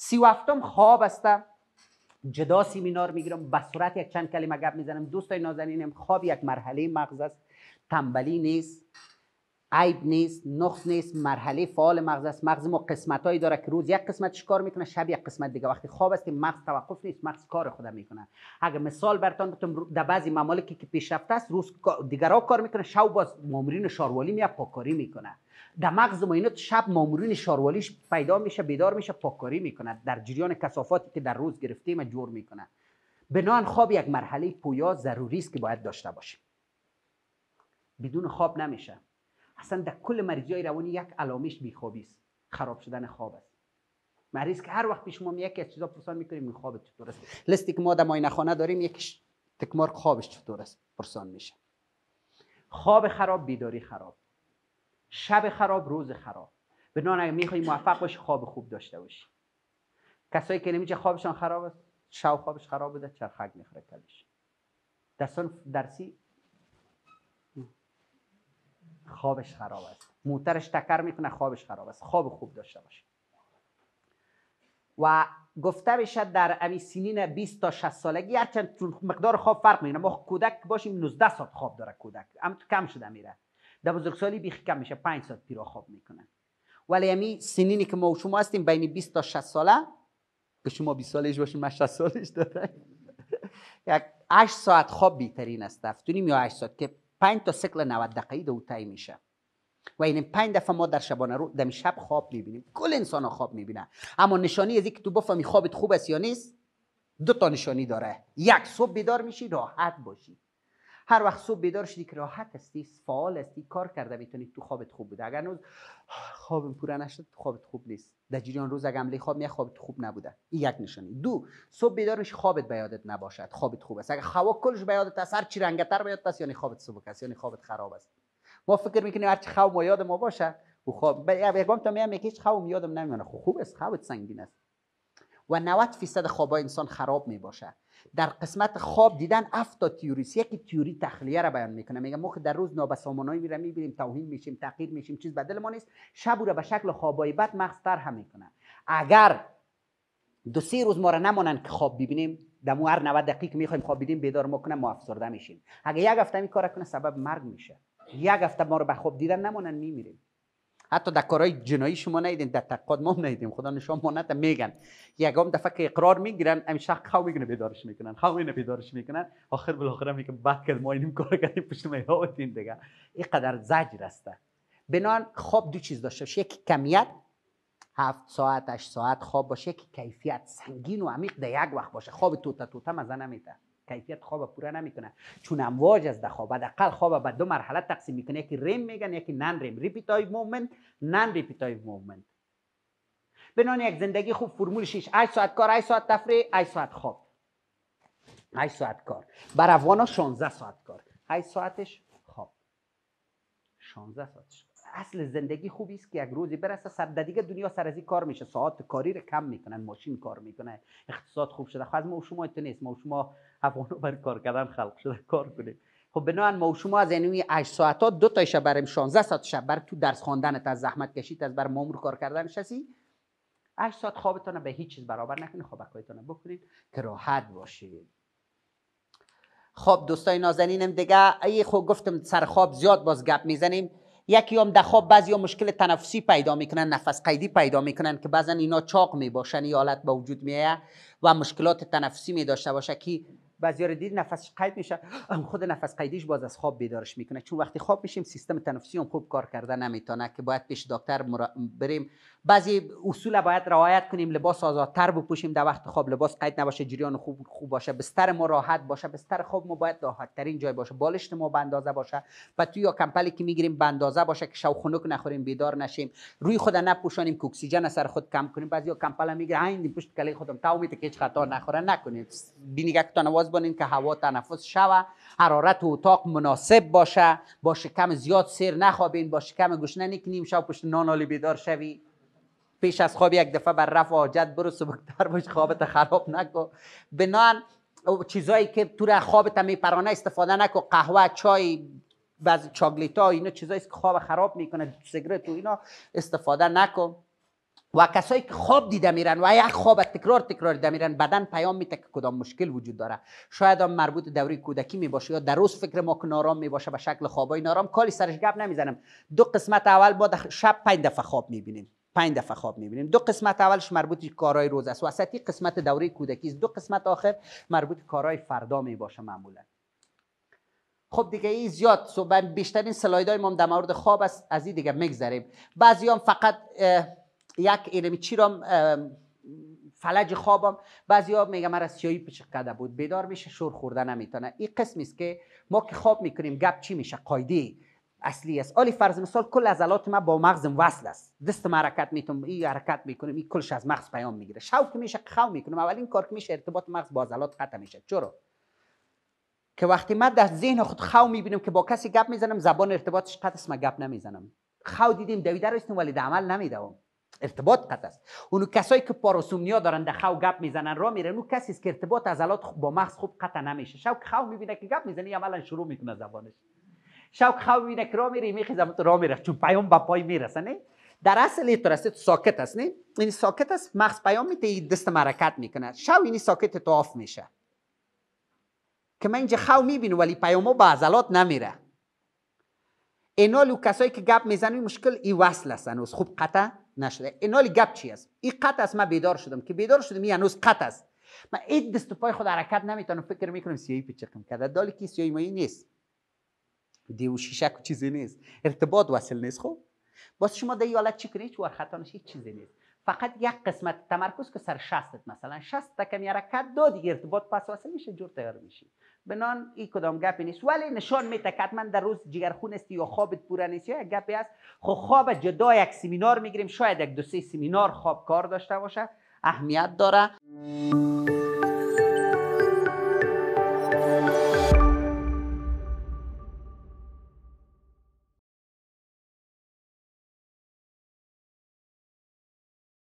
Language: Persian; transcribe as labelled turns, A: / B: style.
A: سی و خواب هستم جدا سیمینار میگیرم به صورت یک چند کلمه گپ میزنم دوستای نازنینم خواب یک مرحله مغز است تنبلی نیست عیب نیست نقص نیست مرحله فعال مغز است مغز ما هایی داره که روز یک قسمتش کار میکنه شب یک قسمت دیگه وقتی خواب است مغز توقف نیست مغز کار خود میکنه اگر مثال برتان بتم در بعضی ممالکی که پیشرفته است روز دیگرا کار میکنه شب باز مامورین شاروالی میاد پاکاری میکنه در مغز ما شب مامورین شاروالیش پیدا میشه بیدار میشه پاکاری میکنه در جریان کسافاتی که در روز گرفته گرفتیم جور میکنه بنان خواب یک مرحله پویا ضروری است که باید داشته باشیم بدون خواب نمیشه اصلا در کل مریضی های روانی یک علامش بیخوابی است خراب شدن خواب است مریض که هر وقت پیش ما یکی از چیزا پرسان میکنیم این خواب چطور است لستی که ما در ماینه خانه داریم یک تکمار خوابش چطور است پرسان میشه خواب خراب بیداری خراب شب خراب روز خراب به نان اگه میخوایی موفق باشی خواب خوب داشته باشی کسایی که نمیشه خوابشان خراب است شب خوابش خراب بوده چرخک میخوره کلش دستان درسی خوابش خراب است موترش تکر میکنه خوابش خراب است خواب خوب داشته باشه و گفته بشه در امی سنین 20 تا 60 سالگی هرچند مقدار خواب فرق میکنه ما کودک باشیم 19 ساعت خواب داره کودک اما کم شده میره در بزرگسالی بیخ کم میشه 5 ساعت پیرا خواب میکنن ولی امی یعنی سنینی که ما و شما هستیم بین 20 تا 60 ساله که شما 20 سالش باشین من 60 سالش دارم یک 8 ساعت خواب بهترین است دفتونیم یا 8 ساعت که 5 تا سکل 90 دقیقه‌ای دو تای میشه و این یعنی پنج دفعه ما در شبانه رو دم شب خواب میبینیم کل انسان ها خواب میبینه اما نشانی از اینکه تو بفهمی خوابت خوب است یا نیست دو تا نشانی داره یک صبح بیدار میشی راحت باشی هر وقت صبح بیدار شدی که راحت هستی فعال هستی کار کرده میتونی تو خوابت خوب بوده اگر نوز خوابم پوره نشد تو خوابت خوب نیست در جریان روز اگر عملی خواب میه خوابت خوب نبوده این یک نشانی دو صبح بیدار میشی خوابت به یادت نباشد خوابت خوب است اگر هوا کلش به یادت اثر چی رنگتر به یادت است یعنی خوابت سبک است یعنی خوابت خراب است ما فکر میکنیم هر چی خواب ما یاد ما باشه و خواب تا میام هیچ خوابم یادم نمیونه خب، خوب است خوابت سنگین است و 90 فیصد خواب انسان خراب می باشه در قسمت خواب دیدن افتا تیوریس یکی تیوری تخلیه را بیان میکنه میگه ما که در روز نابسامانایی میره میبینیم توهین میشیم تغییر میشیم چیز بدل ما نیست شب را به شکل خوابای بد مغز هم میکنه اگر دو سه روز ما را نمانن که خواب ببینیم در مو هر 90 دقیقه میخوایم خواب ببینیم بیدار ما کنه ما افسرده میشیم اگر یک هفته این کنه سبب مرگ میشه یک هفته ما رو به خواب دیدن نمانند میمیریم حتی در کارهای جنایی شما نیدین، در تقاد ما نیدیم، خدا نشان مانند میگن یکم دفعه که اقرار میگیرن همین شخص خواه بیدارش میکنن خواه میگنه بیدارش میکنن آخر بالاخره میگن بعد که ما اینم کار کردیم پشت ما دیگه اینقدر زجر است بنان خواب دو چیز داشته باشه یک کمیت هفت ساعت هشت ساعت خواب باشه که کیفیت سنگین و عمیق در یک وقت باشه خواب توتا توتا مزه نمیده کیفیت خواب پورا نمیکنه چون امواج از خواب حداقل خواب به دو مرحله تقسیم میکنه یکی ریم میگن یکی نان ریم ریپیتایو موومنت نان ریپیتایو موومنت بنان یک زندگی خوب فرمول 6 8 ساعت کار 8 ساعت تفریح 8 ساعت خواب 8 ساعت کار بر افغان 16 ساعت کار 8 ساعتش 16 ساعت اصل زندگی خوبی است که یک روزی برسه سر دیگه دنیا سر از این کار میشه ساعت کاری رو کم میکنن ماشین کار میکنه اقتصاد خوب شده خب از ما و شما تو نیست ما و شما افغانو بر کار کردن خلق شده کار کنیم خب بنابراین ما و شما از اینوی 8 ساعت ها دو تا شب 16 ساعت شب بر تو درس خواندن از زحمت کشید از بر مامور کار کردن شسی 8 ساعت خوابتان به هیچ چیز برابر نکنید خوابکایتان بکنید که راحت باشید خب دوستای نازنینم دیگه ای خو گفتم سر خواب زیاد باز گپ میزنیم یکی هم در خواب بعضی هم مشکل تنفسی پیدا میکنن نفس قیدی پیدا میکنن که بعضا اینا چاق میباشن این حالت به وجود میایه و مشکلات تنفسی داشته باشه که بعضیار دید نفسش قید میشه خود نفس قیدیش باز از خواب بیدارش میکنه چون وقتی خواب میشیم سیستم تنفسی هم خوب کار کرده نمیتونه که باید پیش دکتر مرا... بریم بعضی اصول باید رعایت کنیم لباس آزادتر بپوشیم در وقت خواب لباس قید نباشه جریان خوب خوب باشه بستر ما راحت باشه بستر خواب ما باید راحت ترین جای باشه بالشت ما بندازه باشه و توی یا کمپلی که میگیریم بندازه باشه که شو خنک نخوریم بیدار نشیم روی خود نپوشانیم که اکسیژن سر خود کم کنیم بعضی یا کمپلا میگیره این پشت کله خودم امید که هیچ خطا نخوره نکنید بینیگک ملاحظ که هوا تنفس شوه حرارت اتاق مناسب باشه با شکم زیاد سیر نخوابین با شکم گشنه نکنیم شب پشت نانالی بیدار شوی پیش از خواب یک دفعه بر رفع حاجت برو سبکتر باش خوابت خراب نکن بنان چیزایی که تو را خوابت میپرانه استفاده نکو قهوه چای بعض ها اینا چیزایی که خواب خراب میکنه سیگرت و اینا استفاده نکن و کسایی که خواب دیده میرن و یک خواب تکرار تکرار دیده میرن بدن پیام میده که کدام مشکل وجود داره شاید هم مربوط دوره کودکی می باشه یا در روز فکر ما که نارام باشه به شکل خوابای نارام کالی سرش گپ نمیزنم دو قسمت اول با شب پنج دفعه خواب میبینیم پنج دفعه خواب میبینیم دو قسمت اولش مربوط کارهای روز است وسطی قسمت دوره کودکی است دو قسمت آخر مربوط کارهای فردا می باشه معمولا خب دیگه این زیاد صبح بیشترین سلایدای ما در مورد خواب از این دیگه میگذریم بعضی فقط یک اینمی چی را فلج خوابم بعضیا میگه من سیایی پیش کده بود بیدار میشه شور خورده نمیتونه این قسمی است که ما که خواب میکنیم گپ چی میشه قایده اصلی است آلی فرض مثال کل عضلات ما با مغزم وصل است دست ما حرکت میتونم این حرکت میکنیم این کلش از مغز پیام میگیره شو که میشه خو میکنم این کار که میشه ارتباط مغز با عضلات قطع میشه چرا که وقتی من در ذهن خود خو میبینم که با کسی گپ میزنم زبان ارتباطش قطع است گپ نمیزنم خو دیدیم دویده ولی در عمل نمیدوم ارتباط قطع است اون کسایی که پاراسومنیا دارن ده خو گپ میزنن را میرن اون کسی است که ارتباط عضلات با مغز خوب قطع نمیشه شو که خو میبینه که گپ میزنه عملا شروع میکنه زبانش شو که خو میبینه که را میره زبانت را میره چون پیام با پای میرسه نه در اصل تو ساکت است نه این یعنی ساکت است مغز پیام میده دست حرکت میکنه شو این یعنی ساکت تو آف میشه که من اینجا خو میبینم ولی پیامو با عضلات نمیره اینا لو کسایی که گپ میزنن مشکل ای وصل هستن خوب قطع نشده این حال گپ چی است این قط است من بیدار شدم که بیدار شدم این هنوز قط است من این دست و پای خود حرکت نمیتونم فکر میکنم سیایی پیچکم کرده دالی که سیایی مایی نیست دیو شیشک چیزی نیست ارتباط وصل نیست خب باز شما در حالت چی کنید چوار خطانش چیزی نیست فقط یک قسمت تمرکز که سر شستت مثلا شست تا کمی حرکت دو دیگه ارتباط پس وصل میشه جور تیار میشید بنان ای کدام گپی نیست ولی نشان میده که من در روز جگرخون است یا خوابت پوره نیست یا یک گپی است خب خواب جدا یک سیمینار میگیریم شاید یک دو سه سیمینار خواب کار داشته باشه اهمیت داره